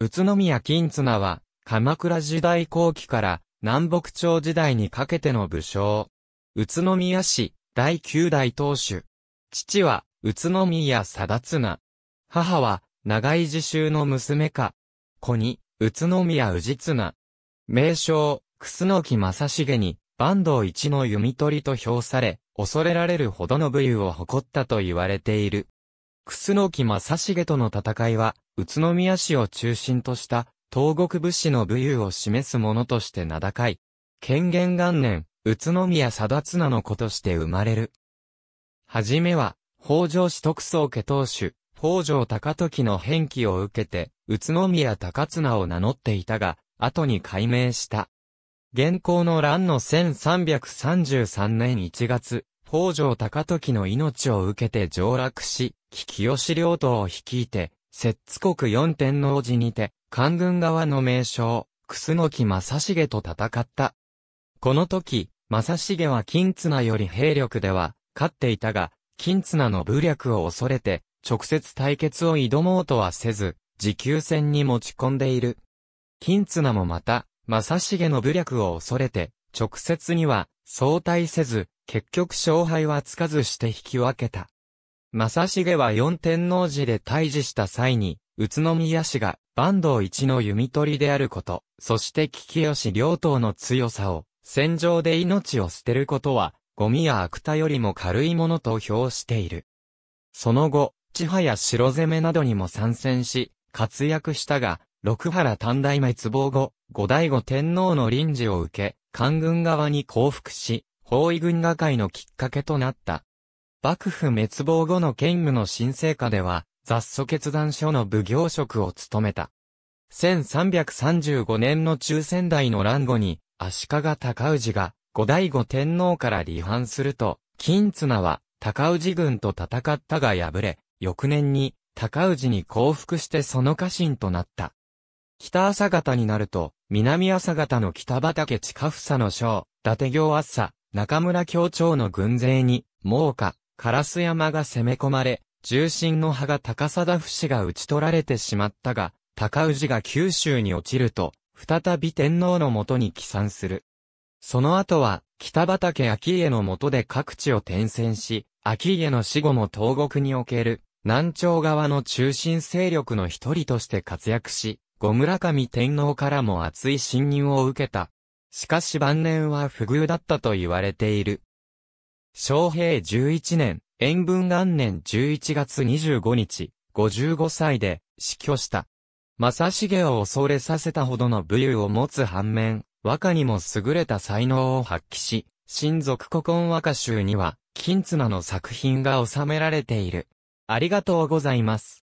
宇都宮金綱は、鎌倉時代後期から南北朝時代にかけての武将。宇都宮市、第九代当主。父は、宇都宮貞綱。母は、長井寺州の娘か。子に、宇都宮宇治綱。名称、楠木正成に、坂東一の弓取りと評され、恐れられるほどの武勇を誇ったと言われている。楠木正成との戦いは、宇都宮市を中心とした東国武士の武勇を示すものとして名高い。権限元年、宇都宮貞綱の子として生まれる。はじめは、北条氏特捜家当主、北条高時の返記を受けて、宇都宮高綱を名乗っていたが、後に改名した。現行の乱の1333年1月、北条高時の命を受けて上洛し、清吉領党を率いて、摂津国四天王寺にて、官軍側の名将、楠木正成と戦った。この時、正成は金綱より兵力では、勝っていたが、金綱の武力を恐れて、直接対決を挑もうとはせず、持久戦に持ち込んでいる。金綱もまた、正成の武力を恐れて、直接には、相対せず、結局勝敗はつかずして引き分けた。正重は四天王寺で退治した際に、宇都宮氏が、坂東一の弓取りであること、そしてよし両党の強さを、戦場で命を捨てることは、ゴミや悪太よりも軽いものと評している。その後、千葉や城攻めなどにも参戦し、活躍したが、六原短大滅亡後、五代五天皇の臨時を受け、官軍側に降伏し、包囲軍瓦解のきっかけとなった。幕府滅亡後の兼務の新成果では、雑祖決断書の奉行職を務めた。1335年の中仙台の乱後に、足利尊氏が、後醍醐天皇から離反すると、金綱は、尊氏軍と戦ったが敗れ、翌年に、尊氏に降伏してその家臣となった。北朝方になると、南朝方の北畑近房の将、伊達行朝、中村協調の軍勢に、猛火、烏山が攻め込まれ、重心の派が高貞節が打ち取られてしまったが、高氏が九州に落ちると、再び天皇のもとに帰参する。その後は、北畠秋家のもとで各地を転戦し、秋家の死後も東国における、南朝側の中心勢力の一人として活躍し、後村上天皇からも厚い信任を受けた。しかし晩年は不遇だったと言われている。昭平11年、延文元年11月25日、55歳で死去した。正重を恐れさせたほどの武勇を持つ反面、和歌にも優れた才能を発揮し、親族古今和歌集には、金綱の作品が収められている。ありがとうございます。